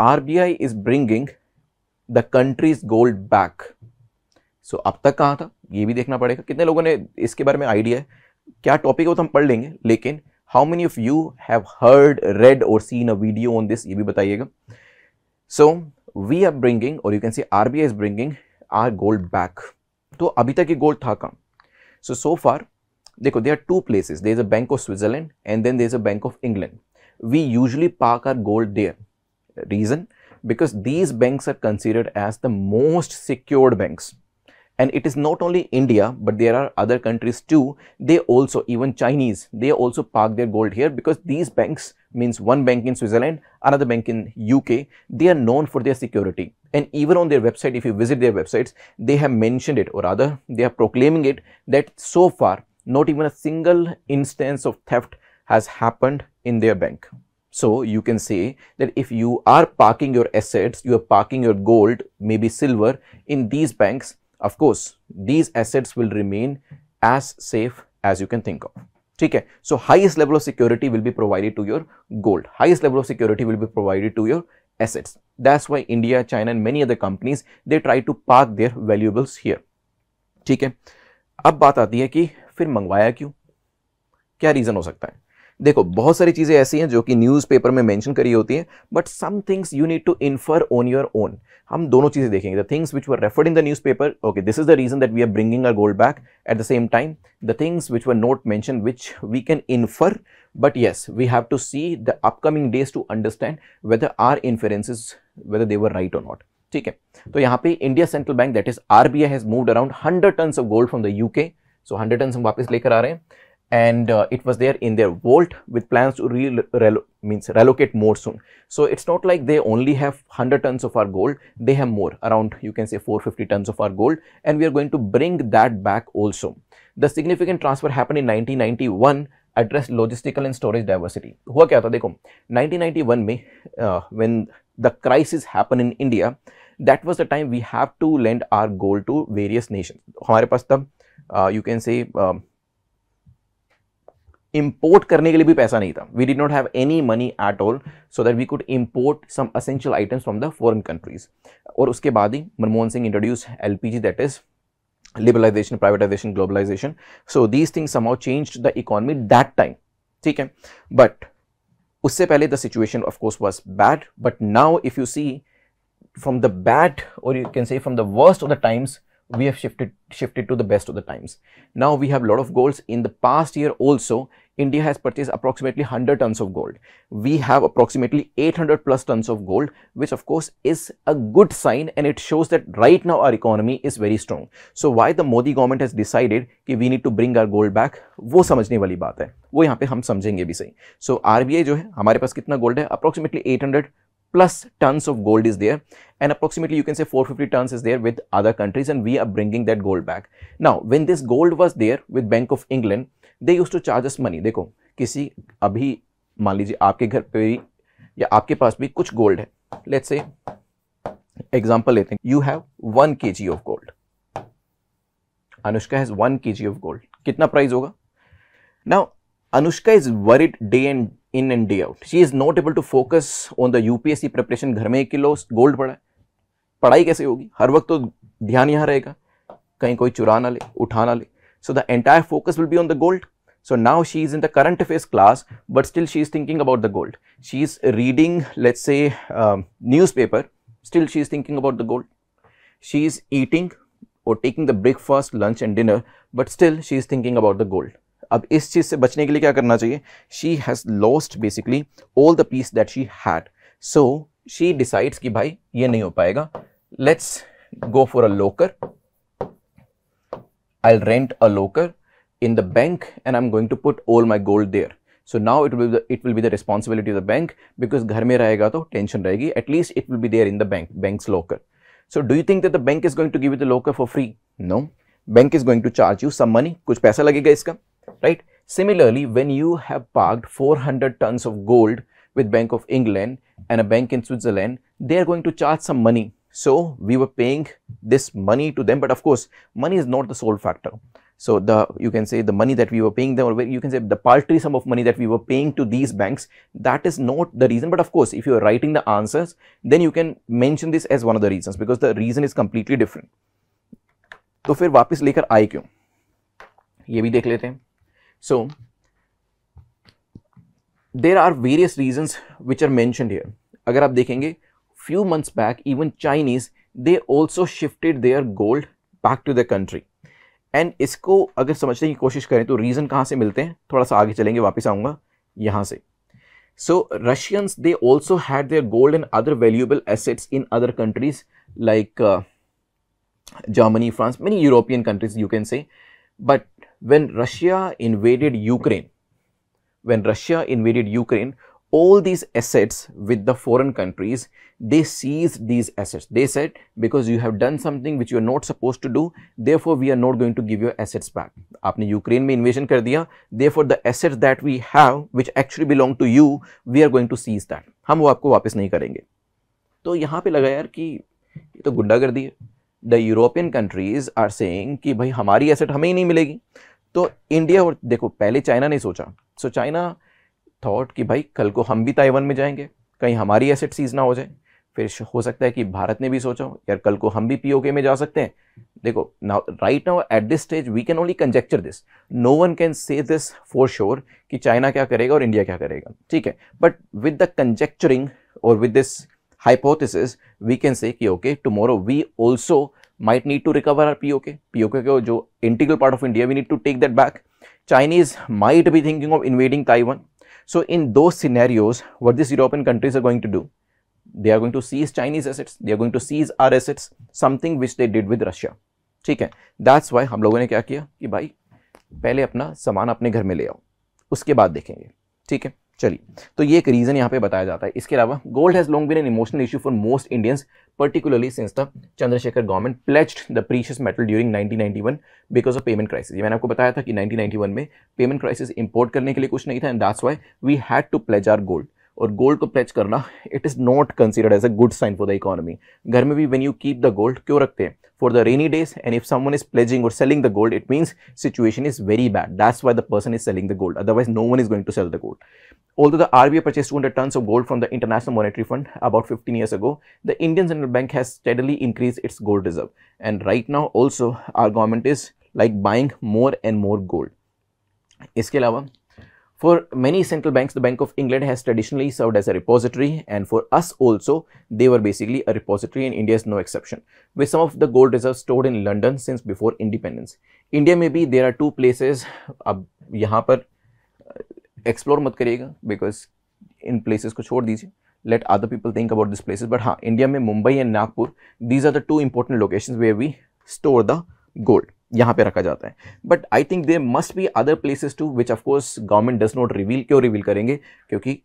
RBI is bringing the country's gold back so अब तक कहाँ था ये भी देखना पड़ेगा कितने लोगों ने इसके बारे में आइडिया है क्या टॉपिक है वो तो हम पढ़ लेंगे लेकिन how many of you have heard read और seen a video on this ये भी बताइएगा सो वी आर ब्रिंगिंग और you can see R B I is bringing our gold back तो अभी तक ये गोल्ड था कहाँ सो सो फार देखो there are two places there is a bank of Switzerland and then there is a bank of England we usually park our gold there reason because these banks are considered as the most secured banks and it is not only India but there are other countries too they also even Chinese they also park their gold here because these banks means one bank in Switzerland another bank in UK they are known for their security and even on their website if you visit their websites they have mentioned it or rather they are proclaiming it that so far not even a single instance of theft has happened in their bank. So you can say that if you are parking your assets, you are parking your gold, maybe silver in these banks, of course, these assets will remain as safe as you can think of. Okay. So highest level of security will be provided to your gold. Highest level of security will be provided to your assets that's why india china and many other companies they try to park their valuables here ठीक है अब बात आती है कि फिर मंगवाया क्यों क्या रीजन हो सकता है देखो बहुत सारी चीज़ें ऐसी हैं जो कि न्यूज़पेपर में मेंशन करी होती हैं but some things you need to infer on your own हम दोनों चीज़ें देखेंगे the things which were referred in the news okay this is the reason that we are bringing our gold back at the same time the things which were not mention which we can infer but yes we have to see the upcoming days to understand whether our inferences whether they were right और not ठीक है तो यहाँ पे India central bank that is RBI has moved around hundred tons of gold from the UK so hundred tons हम वापस लेकर आ रहे हैं and uh, it was there in their vault with plans to re means relocate more soon. So it's not like they only have 100 tons of our gold, they have more around you can say 450 tons of our gold and we are going to bring that back also. The significant transfer happened in 1991 addressed logistical and storage diversity. हुआ क्या था 1991 Me uh, when the crisis happened in India that was the time we have to lend our gold to various nations. हमारे पास तब uh, you can say uh, import करने के लिए भी पैसा नहीं था we did not have any money at all so that we could import some essential items from the foreign countries और उसके बाद ही Manmohan Singh introduce L P G that is liberalisation privatisation globalisation so these things somehow change the economy that time ठीक है but उससे पहले the situation of course was bad but now if you see from the bad और you can say from the worst of the times we have shifted shifted to the best of the times. Now we have a lot of golds. In the past year also, India has purchased approximately 100 tons of gold. We have approximately 800 plus tons of gold, which of course is a good sign and it shows that right now our economy is very strong. So why the Modi government has decided that we need to bring our gold back, वो समझने वाली बात है वो यहाँ पे हम समझेंगे भी सही so, RBI जो है हमारे पास 800 plus tons of gold is there and approximately you can say 450 tons is there with other countries and we are bringing that gold back. Now when this gold was there with Bank of England they used to charge us money dekho kisi abhi maan lijiye aapke ghar pe भी या आपके पास भी कुछ gold है let's say example लेते हैं you have one K G of gold Anushka has one K G of gold कितना price होगा now Anushka is worried in and out. She is notable to focus on the UPSC preparation. घर में एक kilo gold पड़ा है पढ़ाई कैसे होगी हर वक्त तो ध्यान यहाँ रहेगा कहीं कोई चुरा ना ले उठा ले so the entire focus will be on the gold So now she is in the current phase class, but still she is thinking about the gold. She is reading, let's say, um, newspaper, still she is thinking about the gold. She is eating or taking the breakfast, lunch and dinner, but still she is thinking about the gold. अब इस चीज़ से बचने के लिए क्या करना चाहिए she has lost basically all the peace that she had so she decides कि भाई ये नहीं हो पाएगा let's go for a locker I rent a locker in the bank and I am going to put all my gold there so now it will it will be the responsibility of the bank because घर में रहेगा तो tension रहेगी at least it will be there in the bank bank locker so do you think that the bank is going to give the locker for free no bank is going to charge you some money कुछ पैसा लगेगा इसका right? Similarly, when you have parked 400 tons of gold with Bank of England and a bank in Switzerland, they are going to charge some money. So we were paying this money to them, but of course, money is not the sole factor. So the you can say the money that we were paying them, or you can say the paltry sum of money that we were paying to these banks, that is not the reason. But of course, if you are writing the answers, then you can mention this as one of the reasons because the reason is completely different. तो फिर वापस लेकर आए क्यों ये भी देख लेते हैं So, there are various reasons which are mentioned here. अगर आप देखेंगे few months back even Chinese they also shifted their gold back to the country. And इसको अगर समझने की कोशिश करें तो रीज़न कहाँ से मिलते हैं थोड़ा सा आगे चलेंगे वापस आऊँगा यहाँ से So Russians they also had their gold and other valuable assets in other countries like uh, Germany, France, many European countries you can say. But when Russia invaded Ukraine, when Russia invaded Ukraine, all these assets with the foreign countries, they seized these assets. They said, because you have done something which you are not supposed to do, therefore we are not going to give your assets back. Aapne Ukraine mein invasion kar diya, therefore the assets that we have, which actually belong to you, we are going to seize that. हम वो आपको वापस नहीं करेंगे. तो यहाँ पे लगा ki, ye ये gunda kar diya. The European countries are saying ki bhai hamari asset हमें ही नहीं मिलेगी. तो इंडिया और देखो पहले चाइना ने सोचा सो चाइना थॉट कि भाई कल को हम भी ताइवान में जाएंगे कहीं हमारी एसेट सीज ना हो जाए फिर हो सकता है कि भारत ने भी सोचा यार कल को हम भी पीओके में जा सकते हैं देखो now right now at this stage we can only conjecture this no one can say this for sure कि चाइना क्या करेगा और इंडिया क्या करेगा ठीक है बट विद द कंजेक्चरिंग और with this we can say say okay tomorrow we also might need to recover our POK. POK को जो integral part of India, we need to take that back. Chinese might be thinking of invading Taiwan. So in those scenarios, what these European countries are going to do? They are going to seize Chinese assets. They are going to seize our assets, something which they did with Russia. ठीक है that's why हम लोगों ने क्या किया कि भाई पहले अपना सामान अपने घर में ले आओ उसके बाद देखेंगे ठीक है चलिए तो ये एक रीज़न यहाँ पे बताया जाता है इसके अलावा gold has long been an emotional issue for most Indians particularly since the Chandrashekhar government pledged the precious metal during 1991 because of payment crisis मैंने आपको बताया था कि 1991 में पेमेंट क्राइसिस इंपोर्ट करने के लिए कुछ नहीं था and that's why we had to pledge our gold और गोल्ड को पेच करना it is not considered as a good sign for the economy घर में भी when you keep the gold क्यों रखते हैं for the rainy days and if someone is pledging or selling the gold it means situation is very bad that's why the person is selling the gold otherwise no one is going to sell the gold all the R B purchase two hundred tons of gold from the International Monetary Fund about fifteen years ago the Indian central bank has steadily increase its gold reserve and right now also our government is like buying more and more gold इसके अलावा For many central banks, the Bank of England has traditionally served as a repository and for us also, they were basically a repository and India is no exception, with some of the gold reserves stored in London since before independence. India maybe there are two places, अब यहाँ पर explore मत because in places ko chhod let other people think about these places but ha, India में Mumbai and Nagpur. these are the two important locations where we store the gold यहाँ पे रखा जाता है but I think there must be other places to which of course government does not reveal क्यों reveal करेंगे क्योंकि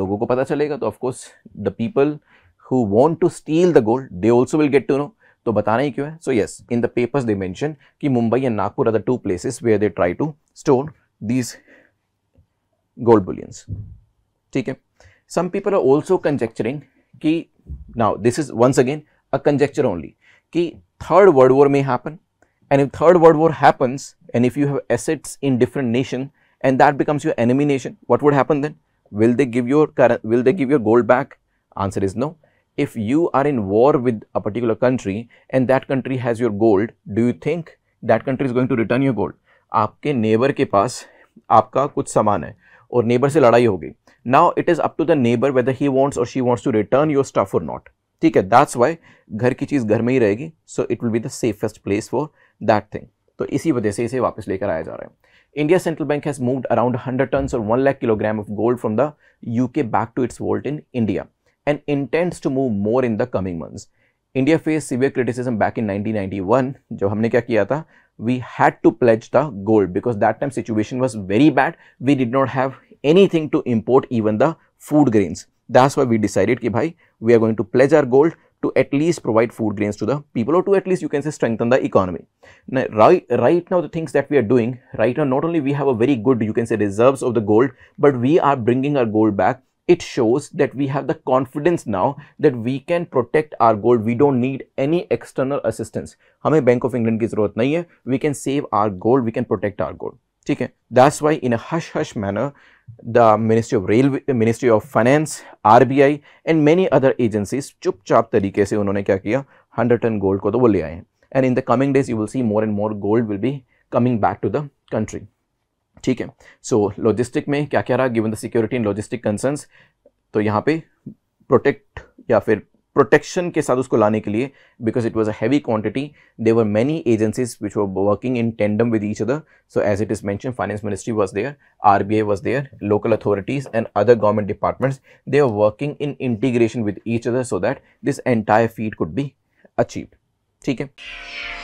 लोगों को पता चलेगा तो of course the people who want to steal the gold they also will get to know तो बताना ही क्यों है so yes in the papers they mention कि Mumbai and Nagpur are the two places where they try to store these gold bullions ठीक है some people are also conjecturing कि now this is once again a conjecture only कि third world war में happen and if third world war happens and if you have assets in different nation and that becomes your enemy nation what would happen then will they give your will they give your gold back answer is no if you are in war with a particular country and that country has your gold do you think that country is going to return your gold आपके neighbour के पास आपका कुछ सामान है और neighbour से लड़ाई हो Now it is up to the neighbor whether he wants or she wants to return your stuff or not. Not ठीक है दैट्स वाई घर की चीज़ घर में ही रहेगी so it will be the safest place that thing So, इसी वजह से इसे वापस लेकर आया जा रहा है India central bank has moved around 100 tons or 1 lakh kilogram of gold from the UK back to its vault in India and intends to move more in the coming months. India faced severe criticism back in 1991. जो हमने क्या किया था We had to pledge the gold because that time situation was very bad. We did not have anything to import even the food grains. That's why we decided कि भाई we are going to pledge our gold to at least provide food grains to the people or to at least you can say strengthen the economy. Now, right, right now the things that we are doing, right now not only we have a very good you can say reserves of the gold, but we are bringing our gold back it shows that we have the confidence now that we can protect our gold. We don't need any external assistance. हमें Bank of England की जरूरत नहीं है. We can save our gold. We can protect our gold. That's why in a hush hush manner the Ministry of Railway, Ministry of Finance, RBI and many other agencies चुपचाप तरीके से उन्होंने क्या किया 100 टन गोल्ड को तो वो ले आए हैं and in the coming days you will see more and more gold will be coming back to the country ठीक है सो so, लॉजिस्टिक में क्या क्या रहा given the security and logistic concerns तो यहाँ पे प्रोटेक्ट या फिर प्रोटेक्शन के साथ उसको लाने के लिए because it was a heavy quantity there are many agencies which were working in tandem with each other so as it is mention finance ministry was there R B I was there local authorities and other government departments they are working in integration with each other so that this entire feat could be achieve ठीक है